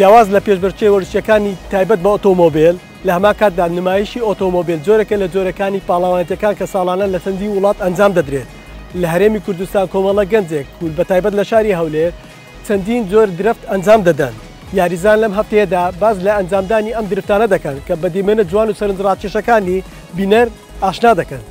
جیاواز لە پێشبەرچێ وەرشەکانی تایبەت بە ئۆتۆمۆبیل لە هەما کاتدا نمایشی ئۆتۆمۆبیل جۆرەکە لە جۆرەکانی پاڵاوانەتەکان کە ساڵانە لە چەندی وڵات ئەنجام دەدرێت لە هەرێمی کوردستان کۆمەڵە گەنجێک کول بە تایبەت لە شاری هەولێر چەندین زۆر درفت ئەنجام دەدەن یاریزان لەم هەفتەیەدا باز لە ئەنجامدانی ئەم درفتانە دەکەن کە بەدیمێنە جوان و سەرنجڕاتکێشەکانی بینەر ئاشنا دەکەن.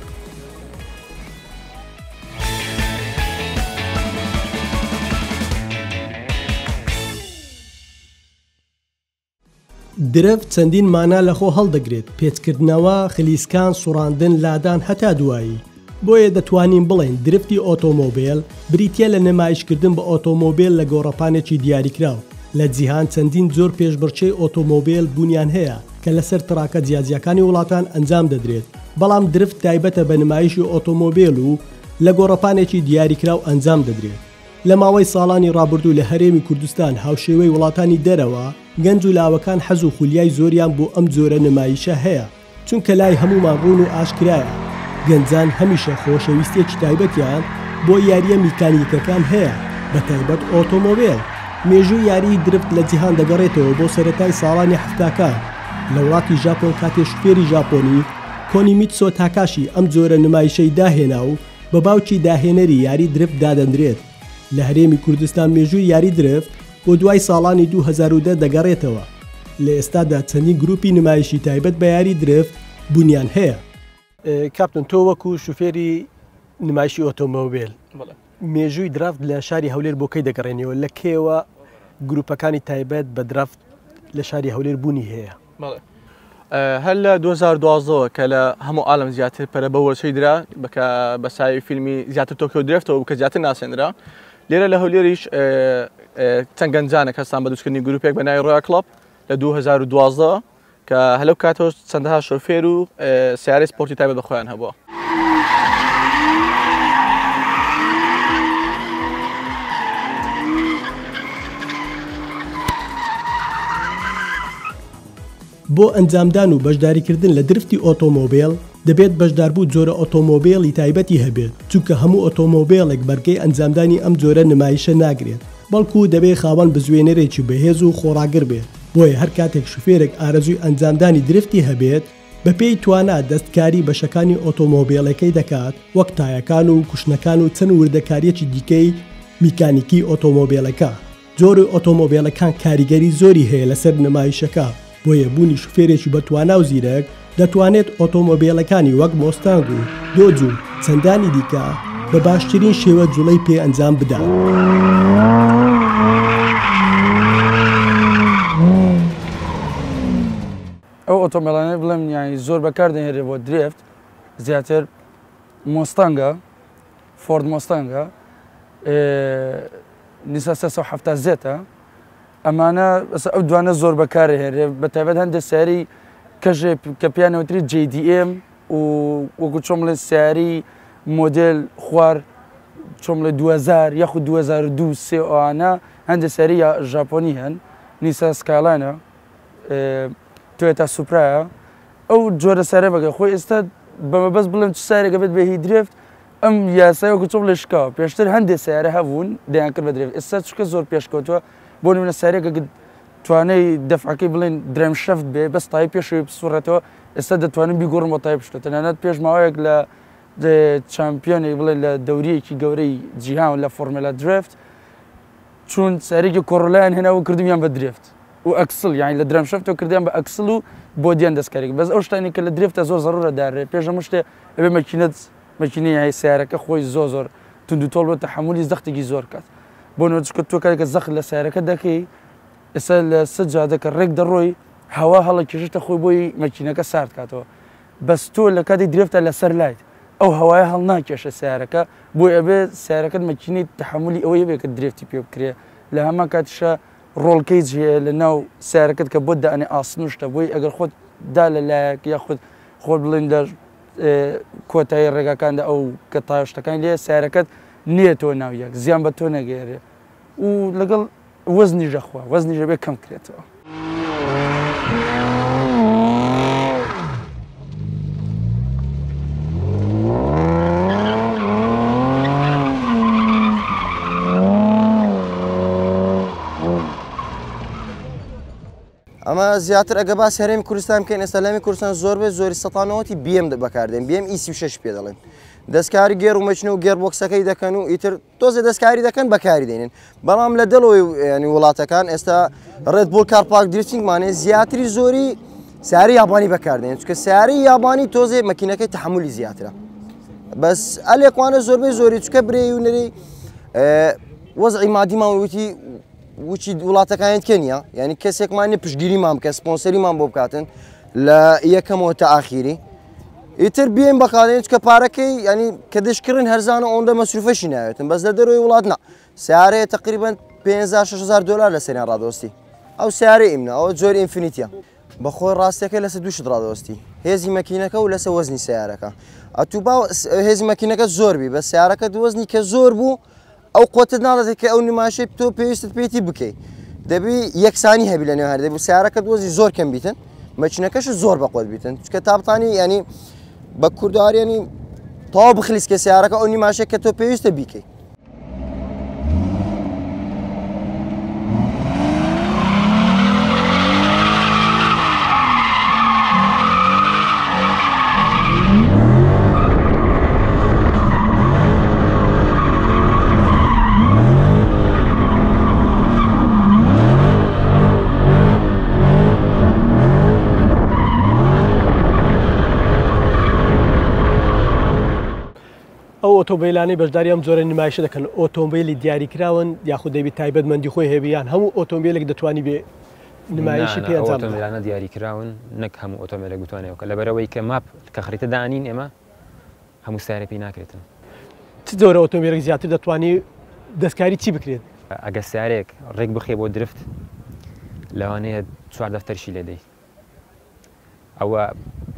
درەف چەندین مانا لەخۆ هەڵدەگرێت پێچکردنەوە خلیسکان سوڕاندن لادان هەتا دوایی بۆیە دەتوانین بڵێن درفتی ئۆتۆمۆبیل بریتە لە نمایشکردن بە ئۆتۆمۆبیل لە گۆڕپانێکی دیاریکراوە لە جیهان چەندین زۆر پێشبڕچەی ئۆتۆمۆبیل بوونیان هەیە کە لەسەر تراکە جیازیەکانی وڵاتان ئەنجام دەدرێت بەڵام درفت تایبەتە بە نمایشی ئۆتۆمۆبیل و لە گۆڕپانێکی دیاریکراو ئەنجام دەدرێت لە ماوەی ساڵانی ڕابردوو لە هەرێمی کوردستان هاوشێوەی وڵاتانی دەرەوە گەنج و لاوەکان حەز و خولیای زۆریان بۆ ئەم جۆرە نمایشە هەیە چونکە لای هەمومان ڕوون و ئاشکرایە گەنجان هەمیشە خۆشەویستێکی تایبەتیان بۆ یاریە میکانیکەکان هەیە بە تایبەت ئۆتۆمۆبیل مێژوو یاری درفت لە جیهان دەگەڕێتەوە بۆ سەتای ساڵانی حفتاکان لە وڵاتی ژاپۆن کاتێ شوفێری ژاپۆنی کۆنی میتسۆ تاکاشی ئەم جۆرە نمایشەی داهێنا و بە باوکی داهێنەری یاری درفت دادەندرێت لە هەرێمی کوردستان مێژووی یاری درفت بۆ دوای ساڵانی 2010 دەگەڕێتەوە لە ئێستادا چەندی گروپی نمایشی تایبەت بە یاری درفت بوونیان هەیە کاپتن تۆ وەکو شوفێری نمایشی ئۆتۆمۆبیل مێژووی درافت لە شاری هەولێر بۆکەی دەگەڕێنەوە لە کێوە گروپەکانی تایبەت بە درافت لە شاری هەولێر بوونی هەیە هەر لە 2012ەوە کە لە هەموو ئالم زیاتر پەرە بە وەرسی درا بکە بەسای فیلمی زیاتر تۆکیۆ درفتەوە بکە زیاتر ناسێنرا لێرە لە هەولێریش چەند گەنجانە کەستان بە دووسکردنی گرروپێک بە نای ڕۆیا کلپ لە 2012 کە هەلو کاتۆش چەندەها شۆفێر و سیارەی سپۆرتی تایبە بە خۆیان هەبووە. بۆ ئەنجامدان و بەشداریکردن لە درفتی ئۆتۆمۆبیل دەبێت بەشداربوو جۆرە ئۆتۆمۆبیلی تایبەتی هەبێت چونکە هەموو ئۆتۆمۆبیلێک بەرگەی ئەنجامدانی ئەم جۆرە نمایشە ناگرێت بەڵکو دەبێ خاوەن بزوێنەرێکی بەهێز و خۆراگر بێ بۆیە هەر کاتێک شوفێرێک ئارەزوی ئەنجامدانی درفتی هەبێت بە پێی توانە دەستکاری بەشەکانی ئۆتۆمۆبیلەکەی دەکات وەک تایەکان و کوشنەکان و چەند وردەکاریەکی دیکەی میکانیکی ئۆتۆمۆبیلەکە جۆر ئۆتۆمۆبیلەکان کاریگەری زۆری هەیە لەسەر نمایشەکە بۆیە بوونی شوفێرێکی بەتوانە و زیرەک دەتوانێت ئۆتۆمۆبیلەکانی وەک مۆستانگ و دۆجو چەندانی دیکە بە باشترین شێوە جوڵەی پێ ئەنجام بدات. بلم ئۆتۆمەلانە بڵێم یانی زۆر بەکاردەهێنێ بۆ درێفت زیاتر مۆستانگە فۆرد مۆستانگە نیسا سەه زێتە ئەمانە ئەو دوانە زۆر بەکارە هێنێ بە تایبەت هەندێک سیاری کەژێ کە پیانەوتری JDM و وەکو چۆم لە سیاری مۆدل خوار چۆم لە 2000 یەخ 2002 او انا هند هەندێک سەری ژاپۆنی هەن نیسا سکالانە توێتا سوپرایە ئەو جۆرە سارە بەگە خۆی ئێستا بەمە بەس بڵم چ سارێکە بێت بەهی درێفت ئەم یاسایوەکو چۆڵ لە شکاوە پێشتر هەندێک سیارە هەبوون دەیان کرد بە درێفت ئێستا چکە زۆر پێشکەوتووە بۆ نمونە سارێکە توانەی دەفعکی بڵێن درێم شەفت بێ بەس تای پێشوی بسوڕێتەوە ئێستا دەتوانم بیگۆڕم بۆ تای پشتە تەنانەت پێشماوەیەک لە چمپیۆنێک بڵێن لە دەوریەکی گەورەی جیهان لە فۆرمەلا درفت چون سارێکی کۆڕلایەن هێنا و کردمیان بە درێفت و ئەکسل یانی لە درەمشەفت و کردیان بە ئەکسل و بۆ دیان دەستکارێک بەس ئەو شتانی کە لە درێفتە زۆر زەرورە دارێ پێشە مشتێ ئەبێ مەکینەت مەکینی یای سیارەکە خۆی زۆ زۆر تونند تۆڵ بۆ تەحملی زەختێکی زۆر کات بۆ نۆچکە تۆ کارێکە زەخت لە سیارەکە دەکەی ئێستا لە سە جادەکە ڕێک دەڕۆی هەوا هەڵە کێشتە خۆی بۆی مەکینەکە سارد کاتەوە بەس تۆ لە کاتی درێفتە لەسەر لایت ئەو هەوای هەڵ ناکێشە سیارەکە بۆی ئەبێ سیارەکەت مەکینی تحملی ئەوەی بێ کە درێفتی پێ بکرێ لە هەما کاتیشە ڕۆڵکەی جێ لە ناو سیارەکەت کە بۆ داێ ئاسنوشتە بۆی ئەگەر خۆت دا لە لایەک یا خودت خۆت بڵین دە کۆتایی ڕێگاکاندا ئەو کە تاشتەکان لێ سیارەکەت نییە تۆ ناو یەک زیان بە تۆ نەگەێرێ و لەگەڵ وەزنی ژەخوا وەزنی ژەبێ کەم کرێتەوە. زیاتر ئەگە باس هەرێمی کوردستان بکەین ئێستالامی کوردستان زۆر بێ زۆری سەتانەوەتی بیم بەکاردێن بیم ئیسی شش پێ دەڵێن دەستکاری گێر و مەچن و گێربۆکسەکەی دەکەن و ئیتر تۆزە دەستکاری دەکەن بەکاری دێنین بەڵام لە دەلەوەی ینی وڵاتەکان ئێستا ڕێت بۆ کارپاک درستینگمانێ زیاتری زۆری سیاری یابانی بەکاردێن چکە سیاری یابانی تۆزێ مەکینەکەی تحملی زیاترە بەس ئەلێکوانە زۆربەی زۆری چکە برێ و نەری وەزعی مادیمان وتی وچی وڵاتەکانیت کەنیە یعنی کەسێکمانی پشگیریمان بکە سپۆنسەریمان بۆ بکاتن لە یەکەمەوە تا ئاخیری ئیتر بێن بەقالێن کە پارەکەی ینی کە دشکردن هەرزانە ئەوەندە مەسروفەشی ناوێتن بەس لە دەروی وڵاتنا سیارەیە تقریبن 5 دلار لە سەریان ڕادۆستی ئەو سیارە ئیمنە ئەوە جۆر ئینفینیتە بەخۆی ڕاستەکە لەسە دووش ڕادۆستی هێزی مەکینەکە و لەسە وەزنی سیارەکە ئەتوو با هێزی مەکینەکە زۆر بی بە سیارەکە دووەزنی کە زۆر بوو ئەو قوتت ناڵێت کە ئەو نماشەی تۆ پێویستت پێێتی بکەیت دەبی یەکسانی هەبی لە نێوهار دەبی سیارەکە دۆزی زۆر کەم بیتن مەچینەکەش زۆر بەقۆت بیتن چکە تاپتانی ینی بە کورداریانی تاوا بخلیس کە سیارەکە ئەو نیماشە کە تۆ پێویستە بیکەیت ئەو ئۆتۆمبیلانەی بەشداری ئەم جۆرە نمایشە دەکەن ئۆتۆمبیلی دیاریکراون یاخود دەبی تایبەتمەندی خۆی هێبیان هەموو ئۆتۆمبیلێک دەتوانی بێ نمایشی پێیانلانە دیاریکراون نەک هەموو ئۆتۆمبیلە گوتوانەوەکە لەبەرەوەی کە ماپ کە خریتە دانین ئێمە هەموو سارە پێی ناکرێتن چ زۆرە ئۆتۆمبیلێک زیاتر دەتوانی دەستکاری چی بکرێت ئەگە سارێک ڕێک بخێ بۆ درفت لەوانەیە چوار دەفتەرشی لێدەی ئەوە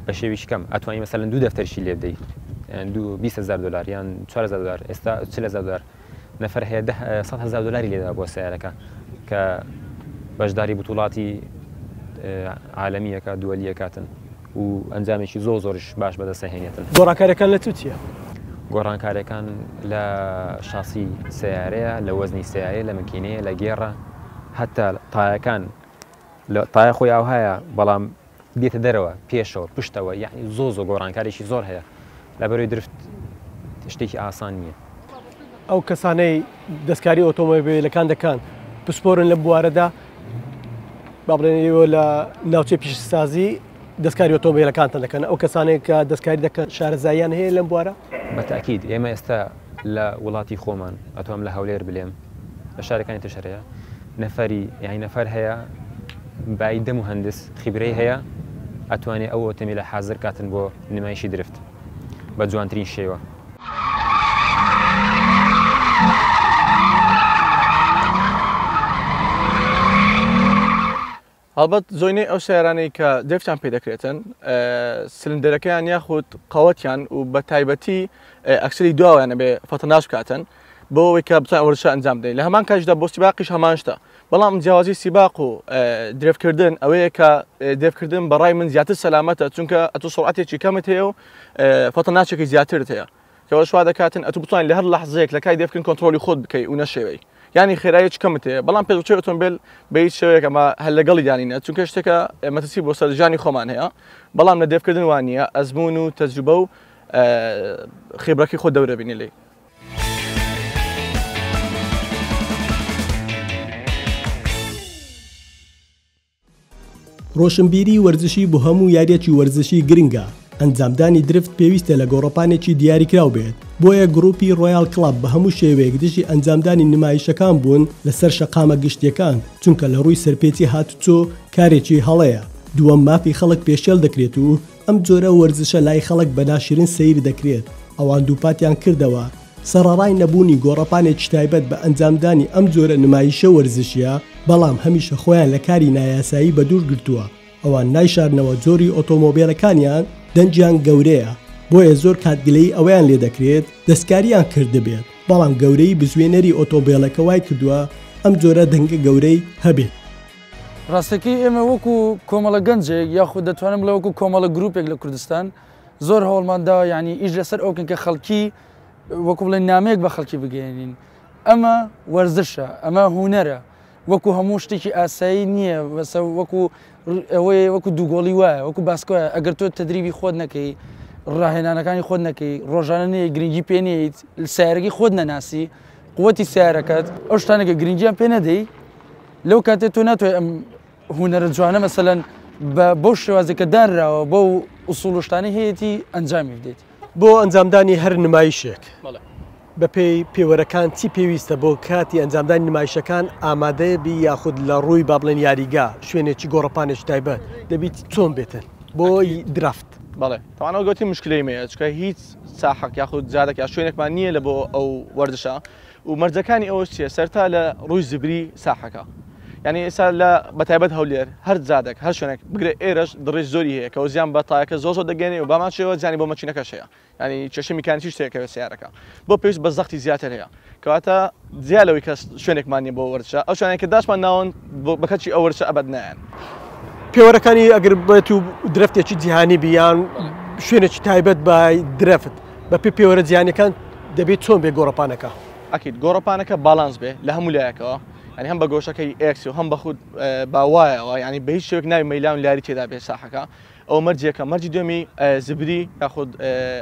بە شێویشکەم ئەتوانی مەسەلەن دوو دەفتەرشی لێدەی دوهزار دلار یان 4 دلار ئێستا 4 دلار نەفر هەیە 100هزار دلاری لێدا بۆ سیارەکە کە بەشداری بتوڵاتی عالمیەکە دووەلی کاتن و ئەنجامێکی زۆ زۆرش باش بەدەسەهێنێتن گۆڕانکارەکان لە توتیە گۆڕانکارەکان لە شاسی سیارەیە لە وەزنی سیارەیە لە مکینەیە لە گێڕە هەتا تایەکان لە تایە خۆی ئاوهەیە بەڵام دێتە دەرەوە پێشەوە پشتەوە یعنی زۆ زۆ گۆڕانکارێکی زۆر هەیە لە بەروی درفت شتێکی ئاسان نییە ئەو کەسانەی دەستکاری ئۆتۆمۆبیلەکان دەکەن پسپۆرن لە بوارەدا با بڵێنەوە لە ناوچەی پیشسازی دەستکاری ئۆتۆمبیلەکانتان دەکەن ئەو کەسانێک کە دەستکاری دەکەن شارەزاییان هەیە لەم بوارە بەتاکیید ئێمە ئێستا لە وڵاتی خۆمان ئەتۆم لە هەولێر بلێم لە شارەکانی تشەرەیە نەفەری یانی نەفەر هەیە بای دەم و هەندس خیبرەی هەیە ئەتوانێت ئەو ئۆتەمی لە حاضر کاتن با نمایشی درفت بە جوانترین شێوە. هەڵبەت زۆینەی ئەو شارانەی کە دەفتان پێ دەکرێتن سلندەرەکەیان یاخود قەوەتیان و بە تایبەتی ئەکسری دواوانە بێ فەتەناش کاتن بۆ ئەوەی کە بچە ئەوەرشە ئەنجام دەین لە هەمان کاتشدا بۆستی باقیش هەمانشتا بەڵام جیاوازی سیباق و درێفکردن ئەوەیە کە دێفکردن بەڕای من زیاتر سەلامەتە چونکە ئەتو سوعاتێکی کەمت هەیە و فۆتەناچێکی زیاترت هەیە کەەوە شوا دەکاتن ئەتو بتوانین لە هەر لەحزەیەک لە کای دێفکردن کۆنتترۆلی خۆت بکەی و نەشێوەی ینی خێرایەت کەمت هەیە بەڵام پێچی ئۆتۆمبیل بە هیچ شوەیەک ئەمە هەل لەگەڵی دانینە چونکە شتێکە مەتەسی بۆ سەرجانی خۆمان هەیە بەڵام لە دێفکردن وانە ئەزمون و تەجروبە و خێبرەکەی خۆ دەورە بینی لی ڕۆشنبیری وەرزشی بۆ هەموو یاریەکی وەرزشی گرنگە ئەنجامدانی درفت پێویستە لە گۆڕپانێکی دیاریکرااو بێت بۆیە گروپی ڕۆیال کلاب بە هەموو شێوەیەک دژی ئەنجامدانی نمایشەکان بوون لەسەر شەقامە گشتیەکان چونکە لە ڕووی سەرپێتی هاتوچۆ کارێکی هەڵەیە دووەم مافی خەڵک پێشێل دەکرێت و ئەم جۆرە وەرزشە لای خەڵک بەناشرین سیر دەکرێت ئەوان دووپاتیان کردەوە سەرڕای نەبوونی گۆڕەپانێکی تایبەت بە ئەنجامدانی ئەم جۆرە نمایشە وەرزشیە بەڵام هەمیشە خۆیان لە کاری نایاسایی بە دوور گرتووە ئەوان نایشارنەوە جۆری ئۆتۆمۆبیلەکانیان دەنجیان گەورەیە بۆیە زۆر کاتگلەی ئەویان لێ دەکرێت دەستکاریان کردبێت بەڵام گەورەی بزوێنەری ئۆتۆبیلەکە وای کردووە ئەم جۆرە دەنگە گەورەی هەبێت ڕاستەکەی ئێمە وەکو کۆمەڵە گەنجێک یاخود دەتوانم لە وەکو کۆمەڵە گرروپێک لە کوردستان زۆر هەوڵماندا ینی ئیش لەسەر ئەوکن کە خەڵکی وەکو بڵێن نامەیەک بە خەڵکی بگەێنین ئەمە وەرزشە ئەمە هوەرە وەکو هەموو شتێکی ئاسایی نییە بەسە وەکو ئەوەی وەکو دووگۆڵی وایە وەکو باسکۆە ئەگەر تۆ تدریبی خۆت نەکەی ڕاهێنانەکانی خۆت نەکەی ڕۆژانە نەیە گرنگی پێ نیت سیارەکەی خۆت نەناسی قوتی سیارەکەت ئەو شتانەکە گرنگیان پێ نەدەی لەو کاتێک تۆ ناتوانێت ئەم هوەرە جوانە مەسەلەن بۆ شێوازەکە دانراوە بەو ئووسڵشتانی هەیەی ئەنجامی بدێت بۆ ئەنجامدانی هەر نمایشێک بە پێی پێوەرەکان چی پێویستە بۆ کاتی ئەنجامدانی نمایشەکان ئامادەبی یاخود لە ڕووی بابلێن یاریگا شوێنێکی گۆڕپانێک تایبەت دەبیت چۆن بێتن بۆ درافت بەڵێ تاوانەوە گوتی مشکلی مەیە چکە هیچ ساحق یاخود زیادەك یا شوێنێکمان نییە لە بۆ ئەو وەردەشە و مەرجەکانی ئەوە چیە سەرتا لە ڕووی زبری ساحەکە ینی ئێستا لە بەتایبەت هەولێر هەر زادێک هەر شوێنێک بگرێ ئێرەش دڕێژ زۆری هەیە کە و زیان بە تاەکە زۆ زۆ دەگەێنێ و باماچەوە زیانی بۆ مەچینەکە شەیە ینی چێشە میکانیی شتێکەوە سیارەکە بۆ پێویست بە زەختی زیاتر هەیە کەواتە زیالەوەی کە شوێنێکمانی بۆ وەرچە ئەو شوێنێککە داشمان ناون بەکەچی ئەوەرچە ئەبەت نایەن پێوەەکانی ئەگەر بێت و درفتێکی جیهانی بیان شوێنێکی تایبەت بای درفت بە پێ پێوەرە جیانەکان دەبێت چۆن بێ گۆڕپانەکە ئەکییت گۆڕپانەکە باڵانس بێ لە هەمولایەکەەوە ینی هەم بە گۆشەکەی ئەکسی و هەم يعني خود آه، باوایەوە آه، يعني ناوي ميلان لاري شوێک ناوی مەیلاون كا او بێ كا ئەو دومي مەرجی دوێمی او یاخود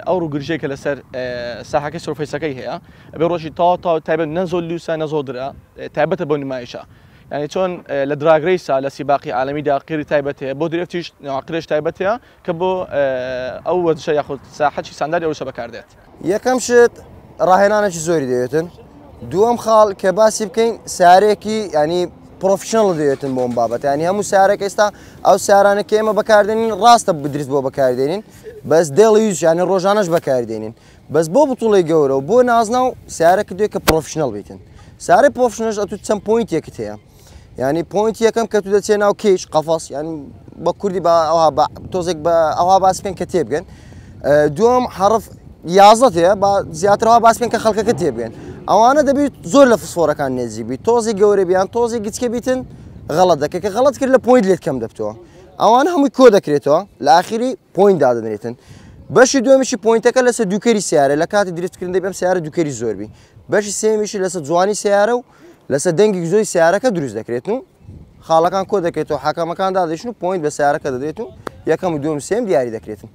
ئەو ڕووگرژەیە کە كا سر سرفیسەکەی هەیە بە ڕۆژی تا تا تایبەت نەزۆر لوسە نەزۆدرا آه، تایبەتە بۆ نمایشە. ینی يعني چۆن لە دراگریسا لە سیباقی عالمی داقیری تایبەتەیە بۆ درێفتیش ناقرش تایبەتەیە کە بۆ ئەو وەدشە یاخود ساحەتی سانداری ئەوشە يا كم شت ڕاهێنانێکی زوري ديوتن دووەم خاڵ کە باسی بکەین سارێکی ینی پرۆفشنل دەوێتن بۆم بابەت ینی هەموو سارێک ئێستا ئەو سارانە کە ئێمە بەکاردێنین ڕاستە بدرست بۆ بەکاردێنین بەس دێڵیش یانی ڕۆژانەش بەکاردێنین بەس بۆ بتوڵی گەورە و بۆ نازنا و سارێکی دوێ کە پرۆفشنل بیتن سارەی پرۆفشنش ئەتو چەند پوینتێکت هەیە ینی پوینت یەکەم کە تو دەچێ ناو کێش قەفاس ینی بە کوردی بە ئەوها تۆزێک بە ئەوها باسکەن کە تێبگەن دووەم حرف یازدە هەیە با زیاترەوە باس پێین کە خەڵکەکە تێبێن ئەوانە دەبێت زۆر لە فسۆرەکان نێزیبی تۆزی گەورە بیان تۆزی گچکە بیتن غەڵە دەکە کە غەڵت کرد لە پوین لێت کەم دەبتەوە ئەوانە هەمووی کۆ دەکرێتەوە لە ئاخری پویندا دەدرێتن بەشی دومیشی پوینتەکە لەسەر دووکەری سیارە لە کاتی درستکردنی بەم سیارە دووکەری زۆربی بەشی سێمیشی لەسەر جوانی سیارە و لەسەر دەنگی زۆی سیارەکە دروست دەکرێتن و خاڵەکان کۆ دەکرێتەوە حکەمەکان دادەشن و پوین بە سیارەکە دەدرێت و یەکەم و دوم سێم دیاری دەکرێتن.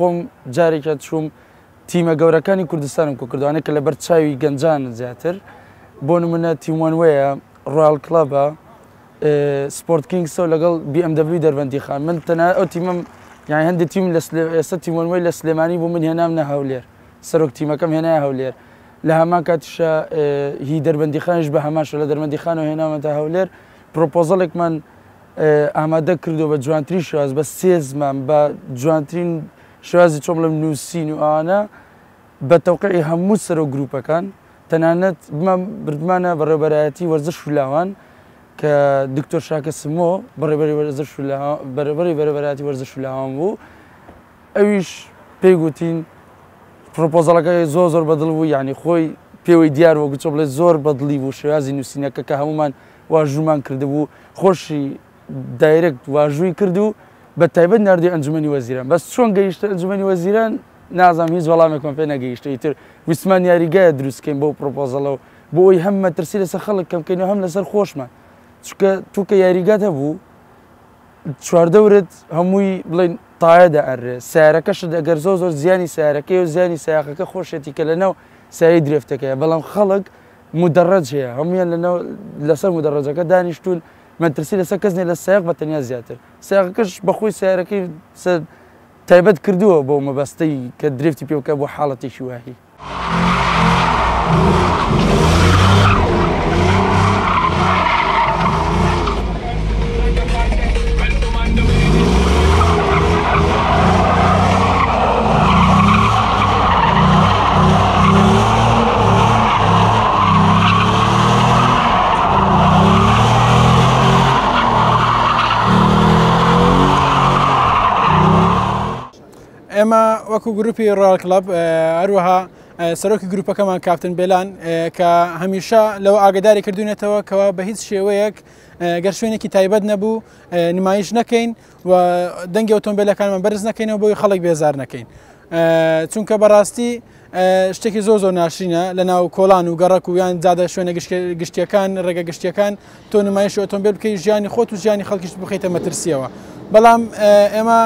خۆم جارێکە چوم تیمە گەورەکانی کوردستانم کو کردوانە کە لە بەر چاوی گەنجان زیاتر بۆ نمونە تیموان وەیە ڕال کلبە سپۆرت کینگسە لەگەڵ BMW دەربەندی خان من تەنا ئەو تیمم یان هەندی تیم ئێستا تیمۆنوی لە سلێمانی بۆ من هێنام نە هەولێر سەرۆک تیمەکەم هێنای هەولێر لە هەمان کاتیشە هی دەربەندی خانش بە هەماشە لە دەربەندی خان و هێنامەتە هەولێر پرۆپۆزڵێک من ئامادە کردو بە جوانترین شاز بە سێزمان بە جوانترین شوازی چۆم لەم نووسین و ئاانە بە تەوقعی هەموو سەرۆ گروپەکان تەنانەت بردمانە بەڕێبەرایەتی وەرزە شولاوان کە دکتۆر شاکە سمۆ بەڕێبەری بەرەبەری بەرەبەراتی وەرزە شولاوان بوو ئەویش پێی گوتین پرۆپۆزەڵەکەی زۆ زۆر بەدڵ بوو یعنی خۆی پێوەی دیارەوە گوچۆ بڵێ زۆر بەدڵی بوو شێوازی نووسینەکە کە هەمومان واژوومان کردبوو خۆشی دایرەکت واژووی کرد و بە تایبەت نردی ئەنجومی وەزیران بەس چۆن گەیشتە ئەنجومی وەزیران نازانام هیچ وەڵامێکم پێ نەگەیشتە ئیتر ویسمان یاریگایە دروستکەین بۆ پرۆپۆزەڵەوە بۆ ئەوی هەم مەترسی لەسەر خەڵک کەمکەین و هەم لەسەر خۆشمە چکە توکە یاریگات هەبوو چواردەورت هەمووی بڵین تایەدا ئەرێ سیارەکەشت ئەگەر زۆ زۆر زیانی سیارەکەی و زیانی سایاقەکە خۆشێتی کە لەناو ساری درێفتەکەی بەڵام خەڵک مدەڕەج هەیە هەمویان لەسەر مدەڕەجەکە دانیشتون مەترسی لەسەر کەسنێ لە سایق بە تەنیا زیاتر سایقەکەش بەخۆی سیارەکەی تایبەت کردووە بۆ مەبەستەی کە درفتی پێوکە بۆ حاڵەتێکی واهی. ئێمە وەکو گروپی ڕالکلب هەروەها سەرۆکی گروپەکەمان کاپتن بێلان کە هەمیشە لەوە ئاگداری کردوونێتەوە کەەوە بە هیچ شێوەیەک گەر شوێنێکی تایبەت نەبوو نمایش نەکەین و دەنگی ئۆتۆمبیلەکانمان بەرز نەکەینەوە بۆی خەڵک بێزار نەکەین. چونکە بەڕاستی شتێکی زۆ زۆر ناشینە لە ناو کۆڵان و گەڕک و یان زیادە شوێنە گشتیەکان ڕێگە گشتیەکان تۆ نمایش ئۆتۆمبیل بکەی ژیانی خۆت و ژیانی خەڵکیش بخیتە مەترسیەوە. بەڵام ئێمە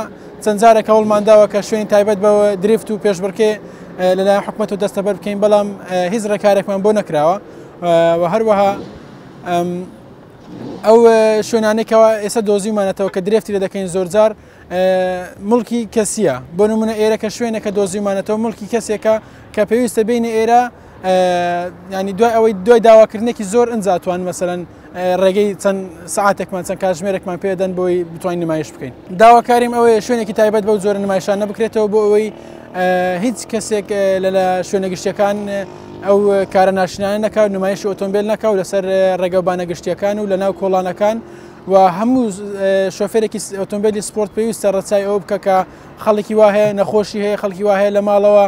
چەند جارێک هەوڵمانداوە کە شوێن تایبەت بەوە درفت و پێشبڕکێ لەلای حکومت و دەستە بەر بکەین بەڵام هیچ ڕێکارێکمان بۆ نەکراوە و هەروەها ئەو شوێنانێکەوە ئێستا دۆزیمانێتەوە کە درفتی لە دەکەین زۆرجار ملکی کەسیە بۆ نمونە ئێرە کە شوێنە کە دۆزیمانێتەوە ملکی کەسێکە کە پێویستە بینی ئێرە ینی دوای ئەوەی دوای داواکردنێکی زۆر ئەنجاتوان مەسەرەن ڕێگەی چەند سعاتێکمان چەند کاتژمێرێکمان پێدەن بۆی بتوانین نمایش بکەین داواکاریم ئەوەیە شوێنێکی تایبەت بەو زۆر نمایشانە بکرێتەوە بۆ ئەوەی هیچ کەسێک لە شوێنە گشتەکان ئەو کارە ناشنانە نەکە نمایش ئۆتۆمبیل نەکەو لەسەر ڕێگەبانە گشتیەکان و لە ناو کۆڵانەکان و هەموو شۆفێرێکی ئۆتۆمبیلی سپۆرت پێویستە ڕەچای ئەو بکە کە خەڵکی واهەیە نەخۆشی هەیە خەڵکی واهەیە لە ماڵەوە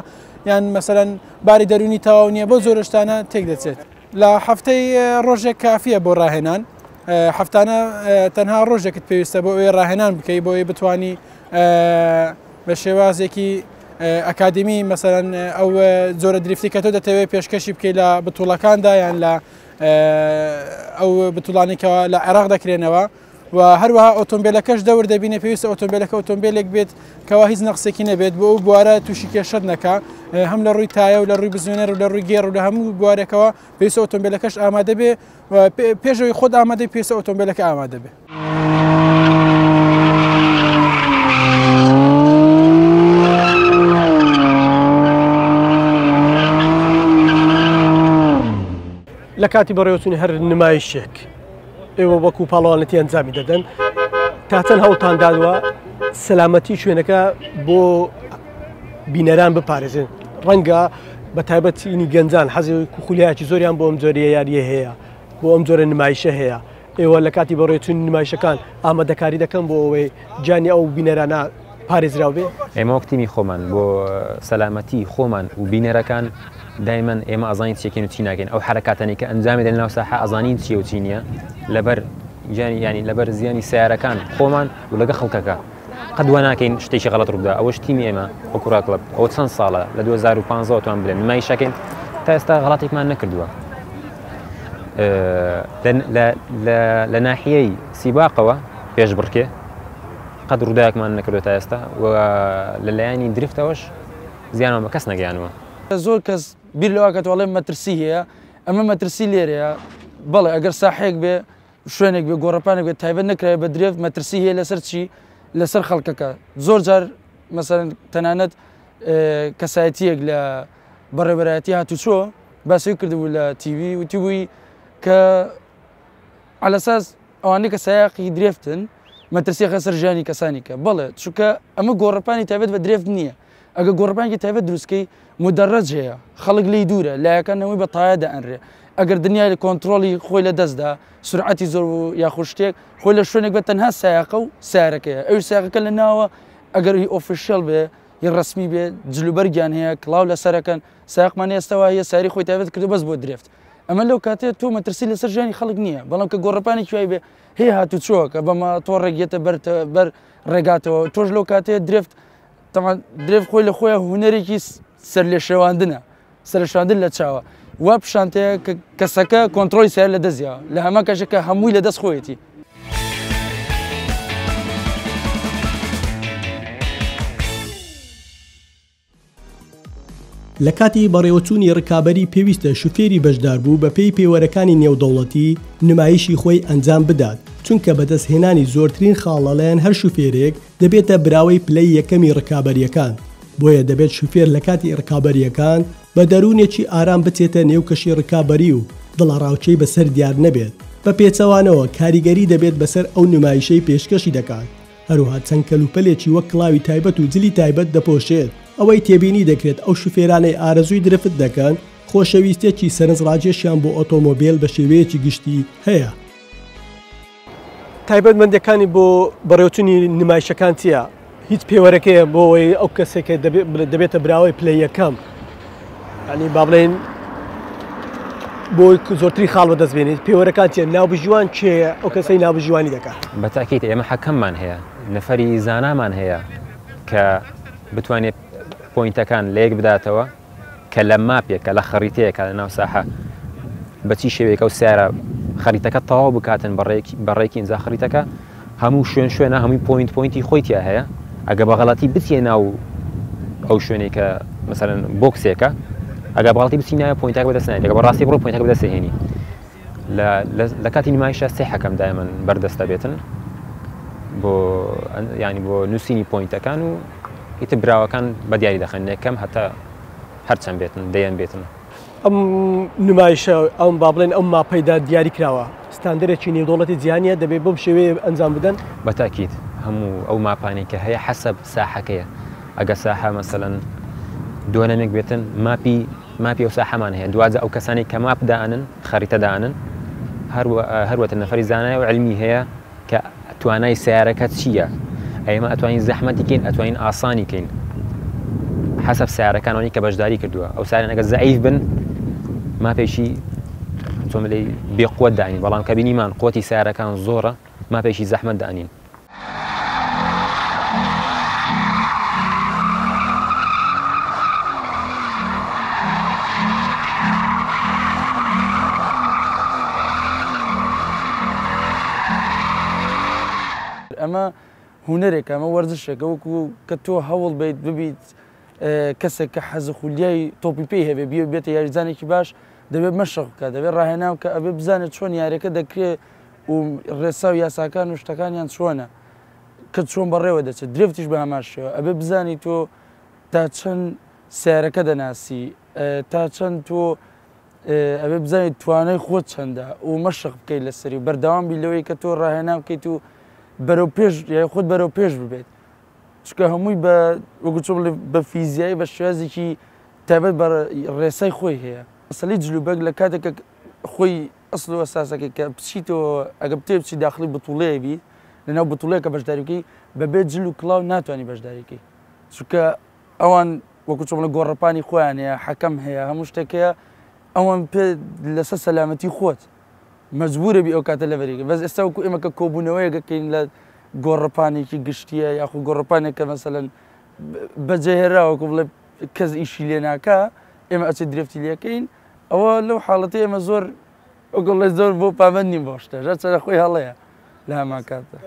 یان مەسەرەن باری دەرونی تەواو نییە بۆ زۆرشتانە تێک دەچێت لە هەفتەی ڕۆژێک کافیە بۆ ڕاهێنان هەفتانە تەنها ڕۆژێکت پێویستە بۆ ئەوێ ڕاهێنان بکەی بۆ ئەوی بتانی بە شێوازێکی ئەکادمی مەسەرەن ئەو زۆرە دریفتی کە تۆ دەتەوێت پێشکەشی بکەیت لە بتوڵەکاندا یان لە ئەو بتوڵانێکەوە لە عێراق دەکرێنەوە و هەروەها ئۆتۆمبیلەکەش دەور دەبینە پێویستە ئۆتۆمبیلەکە ئۆتۆمبیلێک بێت کەوا هیچ نەخسێکی نەبێت بۆ ئەو بوارە تووشی کێشت نەکە هەم لە ڕووی تایە و لە ڕووی بزیێنەر و لە ڕووی گێڕ و لە هەموو بوارێکەوە پێویستە ئۆتۆمبیلەکەش ئامادە بێ پێشەوەی خۆت ئامادەی پێویستە ئۆتۆمبیلەکە ئامادە بێ. لە کاتی بەڕێوتونی هەر نمایشێک ئێوە وەکو پاڵەوانەتی ئەنجامی دەدەن تاچەند هەوڵتان دادوە سەلامەتی شوێنەکە بۆ بینەران بپارێزن ڕەنگە بە تایبەتینی گەنجان حەزی کوخولیایکی زۆریان بۆ ئەم جۆریە یاریە هەیە بۆ ئەم جۆرە نمایشە هەیە ئێوە لە کاتی بەڕێتون نمایشەکان ئامادەکاری دەکەم بۆ ئەوەی جانی ئەو بینەرانە پارێزرااو بێ ئێمە وەکتیمی خۆمان بۆ سەلامەتی خۆمان و بینەرەکان دایمەن ئێمە ئازانین چێکن و چی ناکەین ئەو حرکاتانی کە ئەنجامی دە ناو ساح ئازانین چی و چی نییە لەبەر ژیانی ینی لەبەر زیانی سیارەکان خۆمان و لەگە خەڵکەکە قدووە ناکەین شتێکی غەڵت ڕوودا ئەوەش تیمی ئێمە وەکوڕا کلب ئەو چەند ساڵە لە 2015 توان بلێن مایشەکەین تا ئێستا غڵاتێکمان نەکردووە لە ناحیەی سیباقەوە پێش بڕکێ قد ڕووداەکمان نەکردێت ئێستا لە لایانی درفتەوەش زیانەوە بە کەس نەگەیانەوە يعني زۆر کەس بیر لەواکەت وڵێ مەترسی هەیە ئەمە مەترسی لێرەیە بەڵێ ئەگەر ساحێک بێ شوێنێک بێ گۆڕپانێک بێت تایبەت نکرێت بە درێت مەترسی هەیە لەسەر چی لەسەر خەڵکەکە زور جار مەسەرن تەنانەت کەسایەتیەک آه، لە بەڕێبەرەتی هاتوچۆ باسی کردبوو لە تیوی وتیبووی کە علەساس ئەوانەی کە سایقی درێفتن مەترسی خەسەر ژیانی کەسانیکە بڵێ چونکە ئەمە گۆڕپانی تابێت بە درێفت نییە ئەگە گۆڕپانکی تایبەت دروستکەی مدەڕەج هەیە خەڵک لی دوورە لایەکانەوەی بە تایەدا ئەنرێ ئەگەر دنیای لە کۆنتترۆلی خۆی لە دەستدا سرعەتی زۆر و یاخشتێک خۆی لە شوێنێک بە تەنها سایقە و سارەکەیە ئەو ساقەکە لە ناوە ئەگەر هی ئۆفیشل بێ ی ڕسمی بێ جلوبەرگیان هەیە کلااو لە سەرەکەن ساقمان ئێستاوا هەیە ساری خۆی تابێت کردو بەس بۆ درێفت ئەمە لەو کاتێ تۆ مەترسی لەسەر ژیانی خەڵک نییە بەڵام کە گۆڕپانی کوی بێ هەیە هاتو چۆکە بەمە تۆ ڕێگێتە بەرتە بەر ڕێگاتەوە تۆش لەو کاتەیە درفت درێف خۆی لە خۆیان هوەرێکی سەر لێ شێواندنە سەرشاندن لە چاوە وا پیششانەیە کەسەکە کۆنتترۆی سیار لە دەزیە لە هەمە کەژەکە هەمووی لە دەست خۆیەتی لە کاتی بەڕێوەچوونی ڕکابی پێویستە شوفێری بەشدار بوو بە پێی پێوەرەکانی نێودەوڵەتی نمایشی خۆی ئەنجام بدات چونکە بەدەستهێنانی زۆرترین خاڵەلایەن هەر شوفێرێک دەبێتە براوەی پلەی یەکەمی ڕکابەریەکان بۆیە دەبێت شوفێر لە کاتی ڕکابەریەکان بە دەروونێکی ئارام بچێتە نێوکەشی ڕکابەری و دڵڕاوچەی بەسەر دیار نەبێت بە پێچەوانەوە کاریگەری دەبێت بەسەر ئەو نمایشەی پێشکەشی دەکات هەروها چەند کەلوپەلێکی وەک کلاوی تایبەت و جلی تایبەت دەپۆشێت ئەوەی تێبینی دەکرێت ئەو شوفێرانەی ئارەزووی درفت دەکەن خۆشەویستێکی سەرنجڕاجێشیان بۆ ئۆتۆمۆبیل بە شێوەیەکی گشتی هەیە. تایبەتمەندەکانی بۆ بەڕێوتنی نمایشەکان چییە؟ هیچ پێوەرەکەیە بۆەوەی ئەو کەسێکە دەبێتە براوەی پلی یەکەم ئەنی با بڵێن بۆ زۆرتری خاڵ بەدەستبێنێت پێوەرەکان چێ ناوبژیوان چێ ئەو کەسەی ناوبژیوانی دەکات بە تاکییت ئێمە حەکەممان هەیە نەفەری زانامان هەیە کە بتوانێت پوینتەکان لەیەک بداتەوە کە لە ماپێکە لە خەریتەیەکە لە ناو ساحە بەچی شێوێکە و سیارە خەریتەکە تەواو بکاتن بەڕێکی ئینجا خەریتەکە هەموو شوێن شوێنە هەمووی پوینت پوینتی خۆیتیا هەیە ئەگە بەغڵەتی بچێ ناو ئەو شوێنێک کە مثلەن بۆکسێکە ئەگە بەڵی بچین نایە پوینتەکە بەدەستێنێت لەگە بەڕاستی بڕۆ پوینتەکە بەدەستێنی لە کاتی نمایشە سێ حەکەم دای من بەردەستە بێتن بۆ ینی بۆ نووسینی پوینتەکان و ئیتر براوەکان بە دیاری دەخەن نەکەم هەتا هەرچەند بێتن دەیان بێتن ئەم نمایشە ئەم با بڵێن ئەم ماپەیدا دیاری کراوە ستاندەرێکی نێودوڵەتی جیانیە دەبێت بم شێوەیە ئەنجام بدەن بە تاکیت هەموو ئەو ماپانی کە هەیە حەسب ساحەکەیە ئەگە ساحە مەسەەن دوێنەمێک بێتن ماپی ماپی ئەو ساحەمان هەیە دوازە ئەو کەسانی کە ماپدانن خەریتەدانن هەروەتە نەفری زانایە و علمی هەیە توانای سیارەکە چییە ئەمە ئەتوانین زەحمەتیکەین ئەتوانین ئاسانی کەین حسب سیارەکانانی کە بەشداری کردووە ئەو سارن ئەگە زعیف بن ما پێشی چۆمەلی بێقوت دانین بەڵام کە بینیمان قوتی سیارەکان زۆرە ما پێشی زەحمەت دانین ئەمە هوەرێک ئەمە وەرزشێکە وەکو کە تۆ هەوڵ بیت ببیت کەسێک کە حەز خولیای تۆپی پێی هەبێ بی بێتە یاریزانێکی باش دەبێت مەشقکە دەبێت ڕاهێناو کە ئەبێ بزانێت چۆن یاریەکە دەکرێت و ڕێسا و یاساکان و شتەکانیان چۆنە کە چۆن بەڕێوە دەچێت درفتیش بە هەماشەوە ئەبێ بزانی تۆ تا چەند سیارەکە دەناسی تا چەند تۆ ئەبێ بزانیت توانای خۆت چەندە و مەشق بکەیت لەسەری بەردەوام بی لەوەی کە تۆ ڕاهێنا بکەیت و بەرەو پێش یای خۆت بەرەو پێش ببێت چکە هەمووی بە وەگوچۆ بە فیزیایی بە شێزێکی تابەت بە ڕێسای خۆی هەیە سەلی جلوبەک لە کاتێک خۆی ئەسل و ئەساسەکە کە بچیتەوە ئەگە بتێ بچی داخلی بتوڵەیەبی لەناو بتوڵەیەکە بەشداریکی بەبێ جل و کلااو ناتوانانی بەشداریکی چکە ئەوان وەکو چۆم لە گۆڕپانی خۆیان هەیە حەکەم هەیە هەموو شتێکەیە ئەوان پێ لەسەر سەلامەتی خۆت مەجبورە بی ئەو کاتە لەبەرێک بەس ئێستا وکو ئێمەکە کۆبوونەوەیەکەکەین لە گۆڕپانێکی گشتیە یاخو گۆڕپانێک کە مەسەلەن بەجێهێراوەکو بڵێ کەس ئیشی لێ ناکە ئێمە ئەچ درفتی لەکەین ئەوە لەو حاڵەتی ئێمە زۆر ئەگەڵ لە زۆر بۆ پابندنی بۆشتە ژە چرە خۆی هەڵەیە لە هەما کاتە.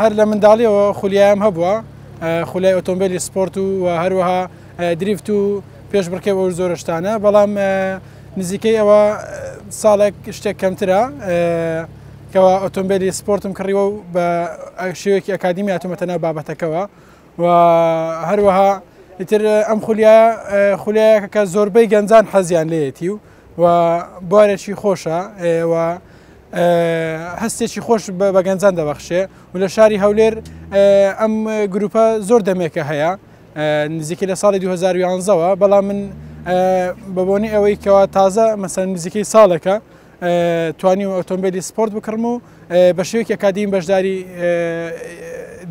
هەر لە منداڵیەوە خولیایم هەبووە خولای ئۆتۆمبیلی سپۆرت و هەروەها دریفت و پێش بڕکێ بە زۆر شتانە بەڵام نزیکەی ئەوە ساڵێک شتێک کەمترە کەەوە ئۆتۆمبیلی سپۆرتم کڕیوە و بە شێوەیەکی ئەکادمی هاتومەتەنە بابەتەکەەوە و هەروەها ئیتر ئەم خولیایە خولیایەکە زۆربەی گەنجان حەزیان لێتی و و بارێکی خۆشە و هەستێکی خۆش بە گەنجان دەبەخشێ و لە شاری هەولێر ئەم گروپە زۆر دەمێکە هەیە نزیکی لە ساڵی 2011ەوە بەڵام من بەبوونی ئەوەی کەوا تازە مەسەر نزیکەی ساڵەکە توانی و ئۆتۆمبیلی سپۆرت بکڕم و بە شێوکی ئەکادیم بەشداری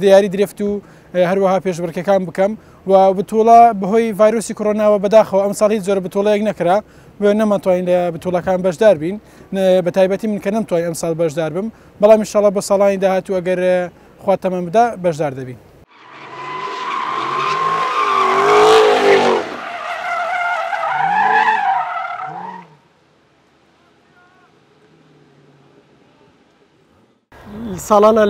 دیاری درێفت و هەروەها پێشبڕکەکان بکەم و بتوڵە بەهۆی ڤایرۆسی کۆرۆناوە بەداخەوە ئەم ساڵی زۆر بتوڵەیەک نەکرا نەمەتوانین لە بتوڵەکان بەشدار بین بە تایبەتی من کە نەمتوانین ئەم ساڵ بەشدار بم بەڵام شڵە بە ساڵانی داهاتوو ئەگەر خوا تەمەم بدا بەشدار دەبین. ساڵانە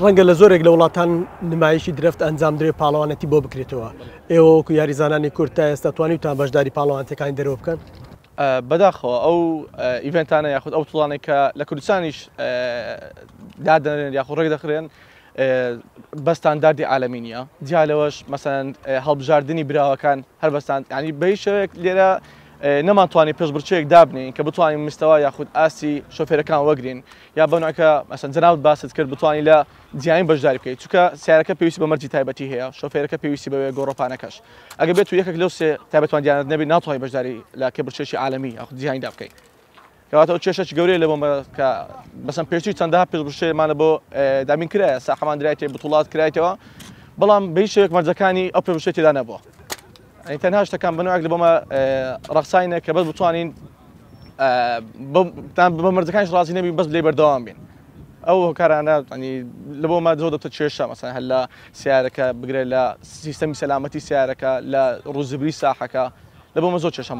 ڕەنگە لە زۆرێک لە وڵاتان نمایشی درفت ئەنجام درێ پاڵەوانەتی بۆ بکرێتەوە ئێوەکو یاریزانانی کورت تا ئێستا توانیتان بەشداری پاڵەوانتەکانی دەرەوە بکەن بەداخەوە ئەو ئیڤنتانە یاخود ئەو توڵانێک کە لە کوردستانیش دادەنێن یاخود ڕێک دەخرێن بەستانداردی ئالەمینیە جیالەوەش مەسەند هەڵبژاردننی براوەکان هەر بەستان ینی بەی شوێک لێرە نەمانتوانانی پێش بچەیەک دابنین کە بتوانین مستەوە یاخود ئاسی شۆفێرەکان وەگرین یا بەناکە مەسن جناوت باست کرد بتوانین لە جیایین بەشداری بکەیت چکە سیارەکە پێویستی بە مەرجی تایبەتی هەیە شۆفێرەکە پێویستی بەوێ گۆڕپانەکەش ئەگە بێت و یەکێک لەو سێ تایبەتوانیانت نەبی ناتوانانی بەشداری لە کە بچێشی عالمی یاخود جیایین دابکەیت کەواتە چێشەش گەورەی لە بۆمەکە بەسم پێشتی چەندەها پێش بشێمانە بۆ دامین کرایە ساحەمان درایێت بتوڵات کرایەوە بەڵام بەی شێک مەرجەکانی ئەو پێ بشێتیدا نەبووە ئەین يعني تەنها شتەکان بنەوەک لە بۆمە ڕخساینە آه، کە بەس بتوانین آه، بە مردەکانش ڕازی نەبی بەس لێ بەردەوام بین او هۆکارانە ئەنی لە ما زۆر دەبتە چێشە مەسەن هەل لە سیارەکە بگرێت لە سیستەمی سەلامەتی سیارەکە لە ڕوزبری ساحەکە لە بۆمە زۆر چێشە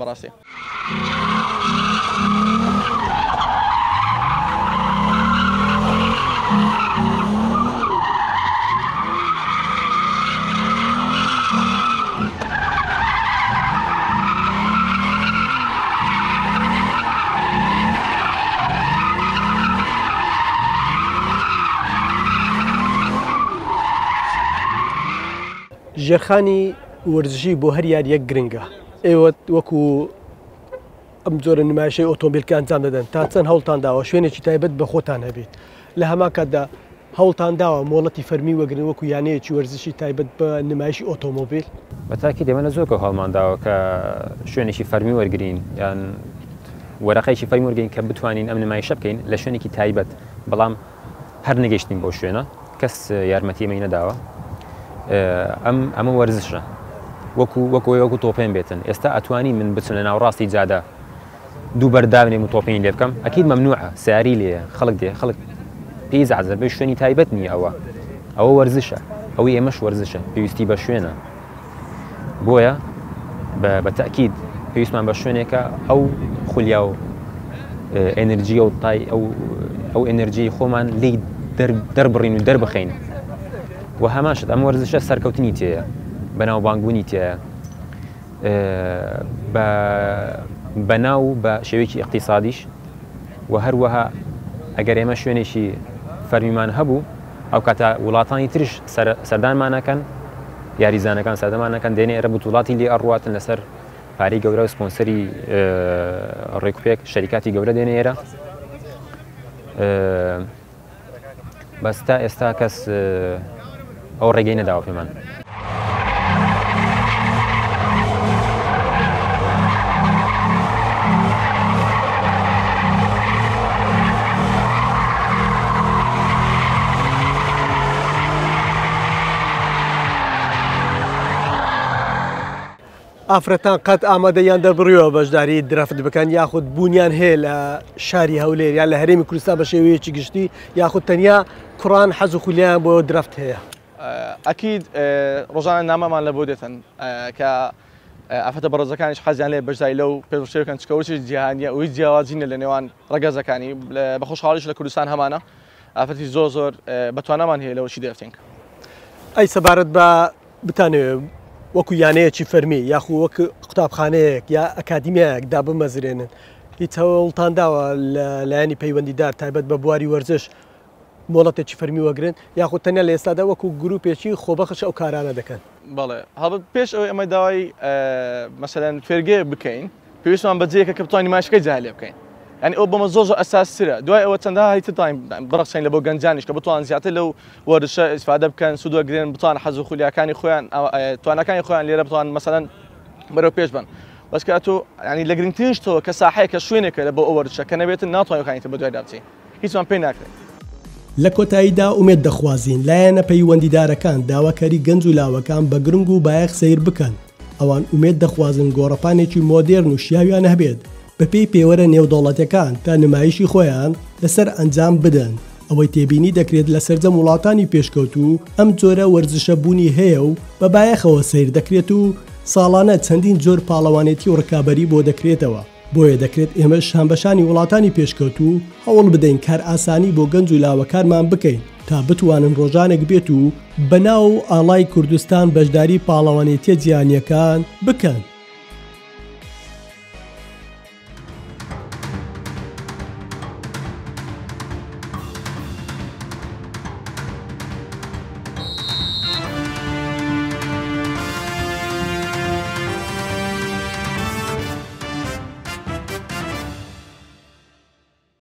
ژێرخانی وەرزشی بۆ هەر یار یەک گرنگە ئێوە وەکو ئەم زۆرە نمایشەی ئۆتۆمبیلکە ئەنجام دەدەن تا چەند هەڵتان داوە شوێنێکی تایبەت بە خۆتان هەبێت لە هەما کاتدا هەڵتان داوە مۆڵەتی فەرمی وەگرن وەکو یانەیەکی وەرزشی تایبەت بە نمایشی ئۆتۆمۆبیل بەتاکی دەمەە زۆرکە هەڵمانداوە کە شوێنێکی فەرمی وەرگین یان وەرەقەیکی فەرمی وەرگین کە بتوانین ئەم نمایشە بکەین لە شوێنێکی تایبەت بەڵام هەر نگەشتین بۆ شوێنە کەس یارمەتی مەینەداوە ئەم ئەمە وەرزشە وەکو وەکوی وەکو تۆپێن بێتن ئێستا ئەتوانی من بچن لە ناوڕاستی جادا دوو بەرداونێ و تۆپین لێ بکەم ئەکیید مەمنوعە سیاری لێ خەڵک دێ خەڵک پێی زعزەبێ شوێنی تایبەت نی ئەوە ئەوە وەرزشە ئەوەی ئێمەش وەرزشە پێویستی بە شوێنە بۆیە بە تاکید پێویستمان بە شوێنێکە ئەو خولیا و ئەنرژی و تای ئەو ئەو ئەنرژی خۆمان لی دەربڕین و دەربخین و هەماشت ئەم وەرزشە سەرکەوتنی تەیە بەناوبانگبوونی تەیە بەناو بە شێوێکی اقتصادیش و هەروەها ئەگەر ئێمە شوێنێکی فەرمیمان هەبوو ئەو کاتە وڵاتانی ترش سەردانمانەکەن یاریزانەکان سەدەمانەکەن دێنێ ئێرە وڵاتی لێ ئەڕواتن لەسەر پارەی گەورە و سپۆنسری ڕێکوپێک شەریکاتی گەورە دێنێ ئێرە بەستا ئێستا کەس ئەو ڕێگەی نەداوە پێمان. ئافرەتان قەت ئامادەیان دەبڕیەوە بەشداری درافت بکەن یاخود بوونیان هەیە لە شاری هەولێر یان لە هەرێمی کوردستان بە شێوەیەکی گشتی یاخود تەنیا کوڕان حەز و خولیان بۆ درافت هەیە. ئەکید ڕۆژانە نامەمان لە بۆ دێتن کە ئافەتە بەڕۆزەکانیش حەزیان لێ بەرزای لەو پێشەکەن چکەوتی جیهانیە ئەوی جیاوازینە لە نێوان ڕگەزەکانی بە خۆشحاڵیش لە کوردستان هەمانە ئافەتی زۆ زۆر بەتوانەمان هەیە لەەوەشی دەفتێنک ئەی سەبارەت بە بتانێ وەکو یانەیەکی فەرمی یاخو وەک قوتابخانەیەک یا ئەکادمیایەک دا بمەزرێنن هیچ هەوڵتان داوە لایانی پەیوەندیدار تایبەت بە بواری وەرزش مۆڵەتێکی فەرمی وەگرن یاخود تەنە لە ئێستادا وەکو گرروپێکی خۆبەخش ئەو کارانە دەکەن بەڵێ هەڵت پێش ئەوەی ئەمە داوای مەسەلەن فێرگێ بکەین پێویستمان بەجێکە کە بتوانانی ماشکەی جاالێ بکەین ینی ئەو بەمە زۆژ ئەساسرە دوای ئەوە چەندە هیتتان بڕخسەین لە بۆ گەنجانیش کە بتوان زیاتر لەو وەرشە ئیسفادە بکەن سوودوەگرێن بتوان حەز و خولیەکانی خۆیان توانەکانی خۆیان لێرە بتوان مەسەن بەرەو پێش بن. بەسکە تۆ ینی لە گرنگترینشتەوە کە ساحەیە کە شوێنێکە لە بۆ ئەوەرشە کە نەبێتن ناتوانانی خانیتە بە دوای داچی هیچمان پێ ناکرێت. لە کۆتاییدا ئومێت دەخوازیین لایەنە پەیوەندیدارەکان داواکەری گەنج و لاوەکان بە گرنگ و بایەخ سیر بکەن ئەوان ئومێت دەخوازن گۆڕپانێکی مۆدررن و شیاویان هەبێت بەپی پێوەرە نێودەوڵەتەکان تا نمایشی خۆیان لەسەر ئەنجام بدەن ئەوەی تێبینی دەکرێت لە سەررجە وڵاتانی پێشکەوت و ئەم جۆرە وەرزشە بوونی هەیە و بە بایەخەوە سیر دەکرێت و ساڵانە چەندین جۆر پاڵەوانێتی و ڕکابی بۆ دەکرێتەوە بۆیە دەکرێت ئێمە شانبەشانی وڵاتانی پێشکەوت و هەوڵ بدەین کار ئاسانی بۆ گەنج و لاوەکارمان بکەین تا بتوانن ڕۆژانێک بێت و بەناو ئاڵای کوردستان بەشداری پاڵەوانێتە جیانیەکان بکەن.